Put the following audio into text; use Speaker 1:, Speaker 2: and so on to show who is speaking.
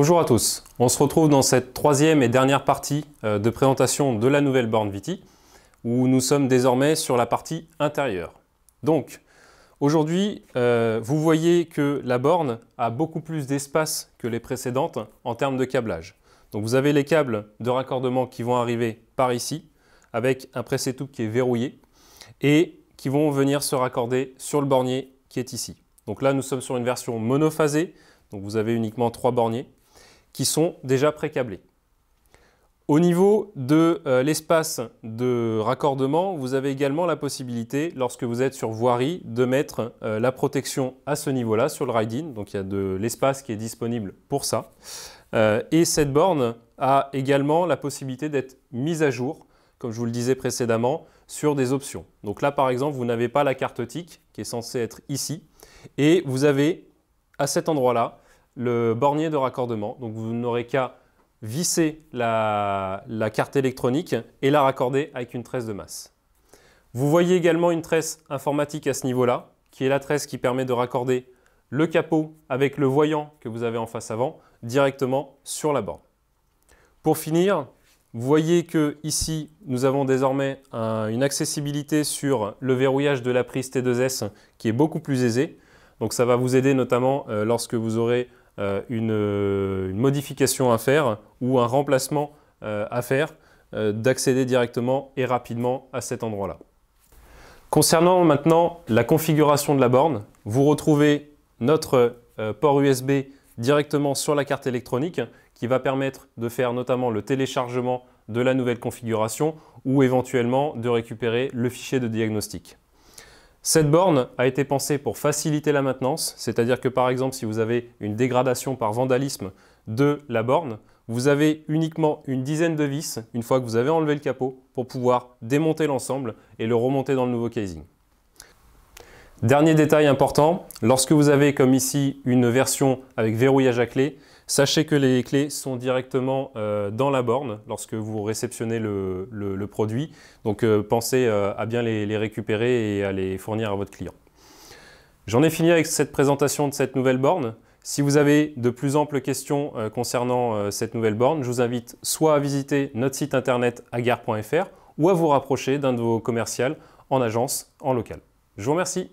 Speaker 1: Bonjour à tous, on se retrouve dans cette troisième et dernière partie euh, de présentation de la nouvelle borne Viti, où nous sommes désormais sur la partie intérieure. Donc, aujourd'hui, euh, vous voyez que la borne a beaucoup plus d'espace que les précédentes en termes de câblage. Donc vous avez les câbles de raccordement qui vont arriver par ici, avec un pressé tout qui est verrouillé, et qui vont venir se raccorder sur le bornier qui est ici. Donc là, nous sommes sur une version monophasée, donc vous avez uniquement trois borniers sont déjà pré-câblés. Au niveau de euh, l'espace de raccordement, vous avez également la possibilité, lorsque vous êtes sur voirie, de mettre euh, la protection à ce niveau-là, sur le ride-in. Donc il y a de l'espace qui est disponible pour ça. Euh, et cette borne a également la possibilité d'être mise à jour, comme je vous le disais précédemment, sur des options. Donc là, par exemple, vous n'avez pas la carte TIC qui est censée être ici. Et vous avez, à cet endroit-là, le bornier de raccordement. Donc vous n'aurez qu'à visser la, carte électronique et la raccorder avec une tresse de masse. Vous voyez également une tresse informatique à ce niveau-là, qui est la tresse qui permet de raccorder le capot avec le voyant que vous avez en face avant directement sur la borne. Pour finir, vous voyez que ici, nous avons désormais une accessibilité sur le verrouillage de la prise T2S qui est beaucoup plus aisée. Donc ça va vous aider notamment euh, lorsque vous aurez euh, euh, une, modification à faire ou un remplacement euh, à faire, d'accéder directement et rapidement à cet endroit-là. Concernant maintenant la configuration de la borne, vous retrouvez notre port USB directement sur la carte électronique qui va permettre de faire notamment le téléchargement de la nouvelle configuration ou éventuellement de récupérer le fichier de diagnostic. Cette borne a été pensée pour faciliter la maintenance, c'est-à-dire que par exemple si vous avez une dégradation par vandalisme de la borne, vous avez uniquement une dizaine de vis, une fois que vous avez enlevé le capot, pour pouvoir démonter l'ensemble et le remonter dans le nouveau casing. Dernier détail important, lorsque vous avez comme ici une version avec verrouillage à clé, Sachez que les clés sont directement euh, dans la borne lorsque vous réceptionnez le, produit. Donc euh, pensez euh, à bien les, récupérer et à les fournir à votre client. J'en ai fini avec cette présentation de cette nouvelle borne. Si vous avez de plus amples questions concernant cette nouvelle borne, je vous invite soit à visiter notre site internet agar.fr ou à vous rapprocher d'un de vos commerciaux en agence, en local. Je vous remercie.